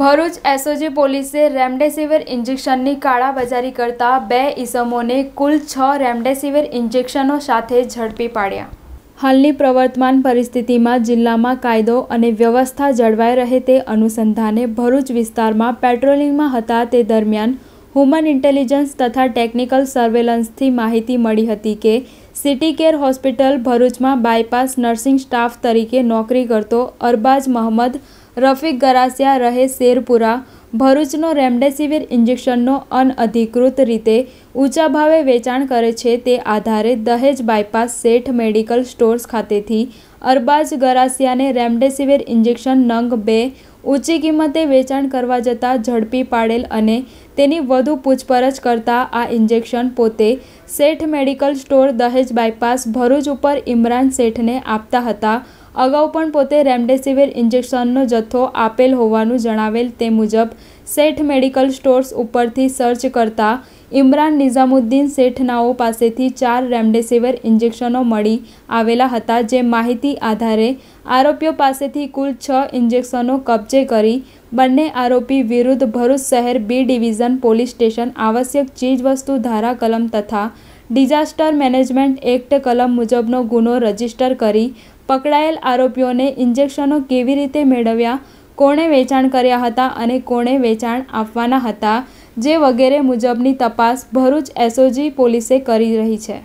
Bharuch SOG પોલીસે remdesivir ઇન્જેક્શનની કાળાબજારી કરતા બે ઇસમોને કુલ છ રેમડેસિવિર ઇન્જેક્શનો સાથે ઝડપી પાડ્યા હાલની પ્રવર્તમાન પરિસ્થિતિમાં જિલ્લામાં કાયદો અને વ્યવસ્થા જળવાઈ રહે તે અનુસંધાને ભરૂચ વિસ્તારમાં પેટ્રોલિંગમાં હતા તે દરમિયાન હ્યુમન ઇન્ટેલિજન્સ તથા ટેકનિકલ સર્વેલન્સથી માહિતી મળી હતી કે સિટી કેર હોસ્પિટલ ભરૂચમાં બાયપાસ નર્સિંગ સ્ટાફ તરીકે નોકરી કરતો અરબાજ મહંમદ રફીક ગરાસિયા રહે શેરપુરા ભરૂચનો રેમડેસિવિર ઇન્જેક્શનનો અનઅધિકૃત રીતે ઊંચા ભાવે વેચાણ કરે છે તે આધારે દહેજ બાયપાસ શેઠ મેડિકલ સ્ટોર્સ ખાતેથી અરબાજ ગરાસિયાને રેમડેસિવિર ઇન્જેક્શન નંગ બે ઊંચી કિંમતે વેચાણ કરવા જતાં ઝડપી પાડેલ અને તેની વધુ પૂછપરછ કરતા આ ઇન્જેક્શન પોતે Sheth medical store Dahej bypass Bharuch ઉપર ઇમરાન શેઠને આપતા હતા અગાઉ પણ પોતે રેમડેસિવિર ઇન્જેક્શનનો જથ્થો આપેલ હોવાનું જણાવેલ તે મુજબ શેઠ મેડિકલ સ્ટોર્સ ઉપરથી સર્ચ કરતા ઇમરાન નિઝામુદ્દીન શેઠનાઓ પાસેથી ચાર રેમડેસિવિર ઇન્જેક્શનો મળી આવેલા હતા જે માહિતી આધારે આરોપીઓ પાસેથી કુલ છ ઇન્જેક્શનો કબજે કરી બંને આરોપી વિરુદ્ધ ભરૂચ શહેર બી ડિવિઝન પોલીસ સ્ટેશન આવશ્યક ચીજવસ્તુ ધારા કલમ તથા ડિઝાસ્ટર મેનેજમેન્ટ એક્ટ કલમ મુજબનો ગુનો રજીસ્ટર કરી પકડાયેલ આરોપીઓને ઇન્જેક્શનો કેવી રીતે મેળવ્યા કોણે વેચાણ કર્યા હતા અને કોણે વેચાણ આપવાના હતા જે વગેરે મુજબની તપાસ ભરૂચ એસઓજી પોલીસે કરી રહી છે